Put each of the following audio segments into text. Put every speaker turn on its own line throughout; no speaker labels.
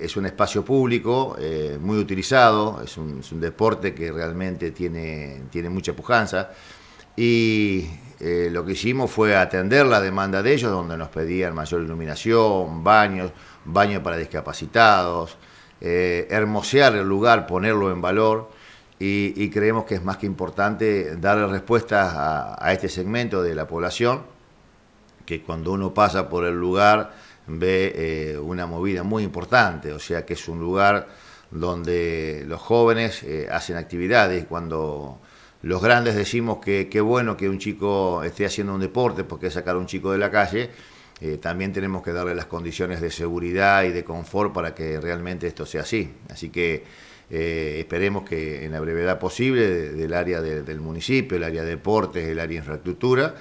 Es un espacio público eh, muy utilizado, es un, deporte que realmente tiene, tiene mucha pujanza y eh, lo que hicimos fue atender la demanda de ellos, donde nos pedían mayor iluminación, baños, baños para discapacitados, eh, hermosear el lugar, ponerlo en valor y, creemos que es más que importante darle respuesta a este segmento de la población que cuando uno pasa por el lugar ve eh, una movida muy importante, o sea que es un lugar donde los jóvenes eh, hacen actividades, cuando los grandes decimos que qué bueno que un chico esté haciendo un deporte porque es sacar a un chico de la calle, eh, también tenemos que darle las condiciones de seguridad y de confort para que realmente esto sea así. Así que esperemos que en la brevedad posible del área del municipio, el área de deportes, el área de infraestructura,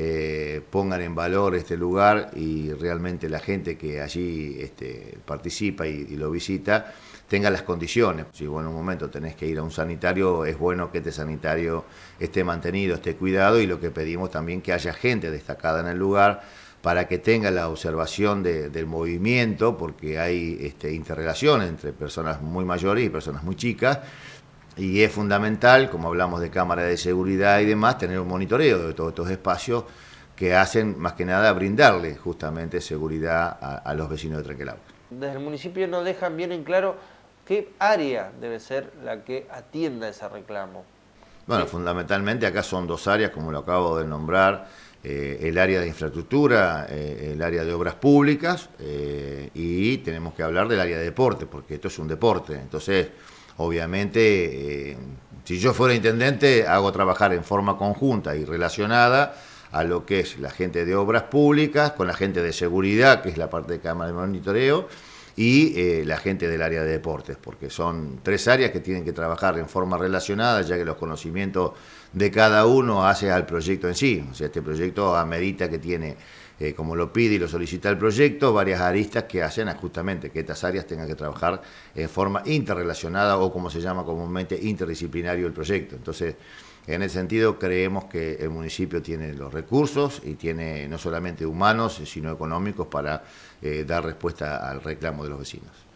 eh, pongan en valor este lugar y realmente la gente que allí este, participa y, lo visita tenga las condiciones. Si vos en un momento tenés que ir a un sanitario, es bueno que este sanitario esté mantenido, esté cuidado y lo que pedimos también que haya gente destacada en el lugar para que tenga la observación del movimiento, porque hay este, interrelación entre personas muy mayores y personas muy chicas, y es fundamental, como hablamos de Cámara de seguridad y demás, tener un monitoreo de todos estos espacios que hacen más que nada brindarle justamente seguridad a, los vecinos de Trenquelau.
Desde el municipio nos dejan bien en claro qué área debe ser la que atienda ese reclamo.
Bueno, fundamentalmente acá son dos áreas, como lo acabo de nombrar, eh, el área de infraestructura, eh, el área de obras públicas eh, y tenemos que hablar del área de deporte, porque esto es un deporte. Entonces, Obviamente, eh, si yo fuera intendente, hago trabajar en forma conjunta y relacionada a lo que es la gente de obras públicas, con la gente de seguridad, que es la parte de cámara de monitoreo, y eh, la gente del área de deportes, porque son tres áreas que tienen que trabajar en forma relacionada, ya que los conocimientos de cada uno hace al proyecto en sí. O sea, este proyecto amerita que tiene eh, como lo pide y lo solicita el proyecto, varias aristas que hacen justamente que estas áreas tengan que trabajar en forma interrelacionada o como se llama comúnmente interdisciplinario el proyecto. Entonces, en ese sentido, creemos que el municipio tiene los recursos y tiene no solamente humanos, sino económicos para eh, dar respuesta al reclamo de los vecinos.